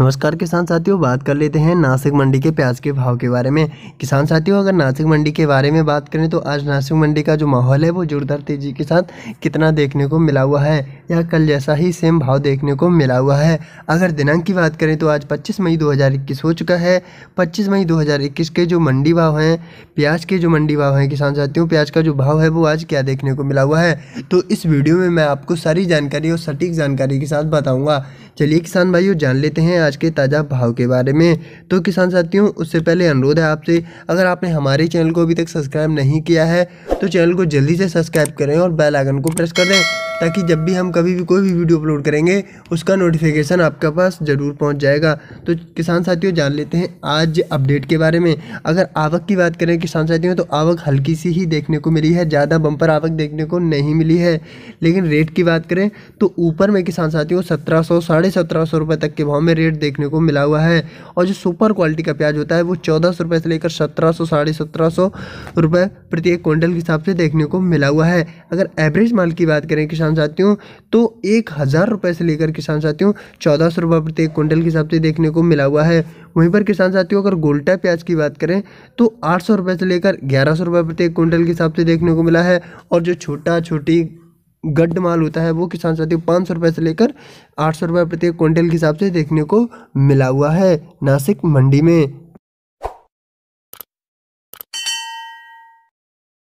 नमस्कार किसान साथियों बात कर लेते हैं नासिक मंडी के प्याज के भाव के बारे में किसान साथियों अगर नासिक मंडी के बारे में बात करें तो आज नासिक मंडी का जो माहौल है वो जोरदार तेजी के साथ कितना देखने को मिला हुआ है या कल जैसा ही सेम भाव देखने को मिला हुआ है अगर दिनांक की बात करें तो आज पच्चीस मई दो हो चुका है पच्चीस मई दो के जो मंडी भाव हैं प्याज के जो मंडी भाव हैं किसान साथियों प्याज का जो भाव है वो आज क्या देखने को मिला हुआ है तो इस वीडियो में मैं आपको सारी जानकारी और सटीक जानकारी के साथ बताऊँगा चलिए किसान भाइयों जान लेते हैं आज के ताज़ा भाव के बारे में तो किसान साथियों उससे पहले अनुरोध है आपसे अगर आपने हमारे चैनल को अभी तक सब्सक्राइब नहीं किया है तो चैनल को जल्दी से सब्सक्राइब करें और बेल आइकन को प्रेस कर दें ताकि जब भी हम कभी भी कोई भी वीडियो अपलोड करेंगे उसका नोटिफिकेशन आपके पास ज़रूर पहुँच जाएगा तो किसान साथियों जान लेते हैं आज अपडेट के बारे में अगर आवक की बात करें किसान साथियों तो आवक हल्की सी ही देखने को मिली है ज़्यादा बम्पर आवक देखने को नहीं मिली है लेकिन रेट की बात करें तो ऊपर में किसान साथियों सत्रह सौ साढ़े सत्रह सौ रुपये तक के भाव में रेट देखने को मिला हुआ है और जो सुपर क्वालिटी का प्याज होता है वो चौदह सौ रुपये से लेकर सत्रह सौ साढ़े सत्रह सौ रुपये प्रति एक क्विंटल के हिसाब से देखने को मिला हुआ है अगर एवरेज माल की बात करें किसान किसान हूँ तो एक हज़ार रुपये से लेकर किसान साथियों चौदह सौ रुपये प्रति क्विंटल के हिसाब से देखने को मिला हुआ है वहीं पर किसान साथियों अगर गोल्टा प्याज की बात करें तो आठ सौ रुपये से लेकर ग्यारह सौ रुपये प्रति क्विंटल के हिसाब से देखने को मिला है और जो छोटा छोटी गड्ढ माल होता है वो किसान साथियों पाँच सौ रुपये से लेकर आठ सौ रुपये प्रति क्विंटल के हिसाब से देखने को मिला हुआ है नासिक मंडी में